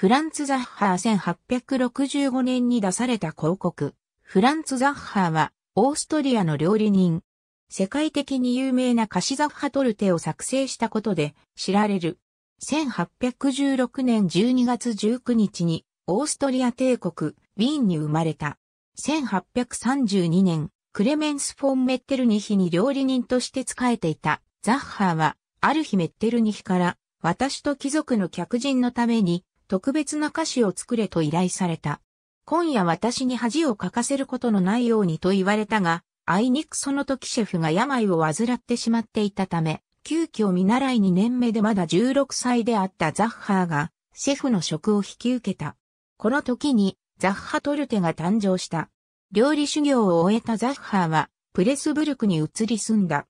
フランツ・ザッハー1865年に出された広告。フランツ・ザッハーは、オーストリアの料理人。世界的に有名な菓子ザッハトルテを作成したことで知られる。1816年12月19日に、オーストリア帝国、ウィーンに生まれた。1832年、クレメンス・フォン・メッテルニヒに料理人として仕えていた。ザッハーは、ある日メッテルニヒから、私と貴族の客人のために、特別な歌詞を作れと依頼された。今夜私に恥をかかせることのないようにと言われたが、あいにくその時シェフが病を患ってしまっていたため、急遽見習い2年目でまだ16歳であったザッハーが、シェフの職を引き受けた。この時に、ザッハトルテが誕生した。料理修行を終えたザッハーは、プレスブルクに移り住んだ。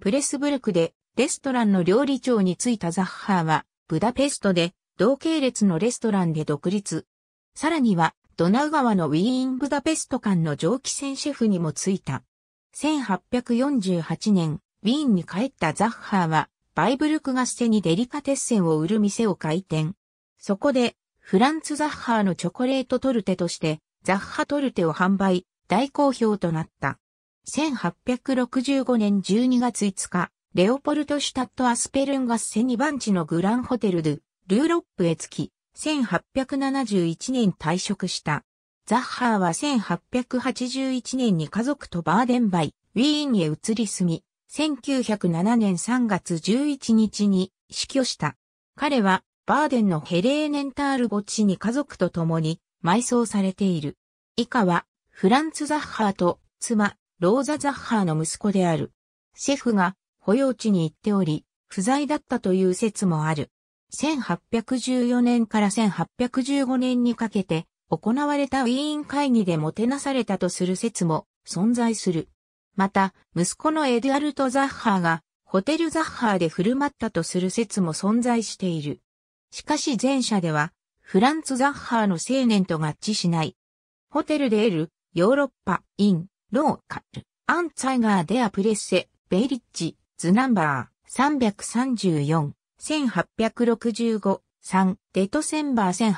プレスブルクで、レストランの料理長に就いたザッハーは、ブダペストで、同系列のレストランで独立。さらには、ドナウ川のウィーン・ブダペスト間の蒸気船シェフにもついた。1848年、ウィーンに帰ったザッハーは、バイブルクガステにデリカテッセンを売る店を開店。そこで、フランツ・ザッハーのチョコレートトルテとして、ザッハトルテを販売、大好評となった。1865年12月5日、レオポルトシュタット・アスペルンガッセ2番地のグランホテルドゥ、ルーロップへ着き、1871年退職した。ザッハーは1881年に家族とバーデンバイ、ウィーンへ移り住み、1907年3月11日に死去した。彼はバーデンのヘレーネンタール墓地に家族と共に埋葬されている。以下はフランツ・ザッハーと妻、ローザ・ザッハーの息子である。シェフが保養地に行っており、不在だったという説もある。1814年から1815年にかけて行われたウィーン会議でもてなされたとする説も存在する。また、息子のエドゥアルト・ザッハーがホテル・ザッハーで振る舞ったとする説も存在している。しかし前者では、フランツ・ザッハーの青年と合致しない。ホテルで得る、ヨーロッパ、イン、ローカル、アンツァイガー・デア・プレッセ、ベイリッジ、ズナンバー、334。1865、3、デトセンバー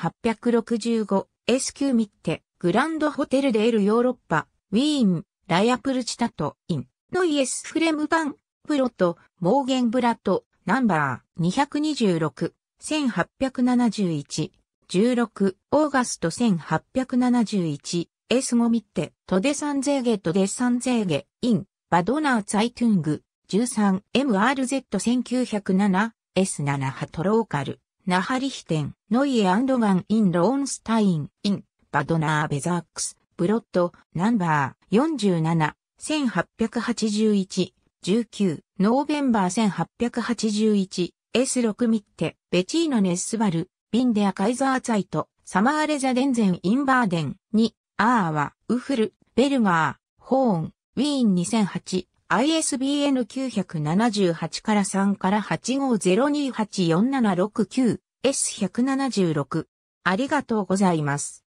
1865、S 級ミッテ、グランドホテルで得ルヨーロッパ、ウィーン、ライアプルチタト、イン、ノイエスフレムバン、プロト、モーゲンブラト、ナンバー226、1871、16、オーガスト1871、s スゴミッテ、トデサンゼーゲトデサンゼーゲ、イン、バドナーツアイトゥング、13MRZ1907 S7 ハトローカル、ナハリヒテン、ノイエアンドガン・イン・ローンスタイン、イン、バドナー・ベザックス、ブロッド、ナンバー47、1881、19、ノーベンバー1881、S6 ミッテ、ベチーノ・ネッスバル、ビンデア・カイザー・ツァイト、サマーレザ・デンゼン・インバーデン、2、アーは、ウフル、ベルガー、ホーン、ウィーン2008、ISBN 978から3から 85028476S176 9。ありがとうございます。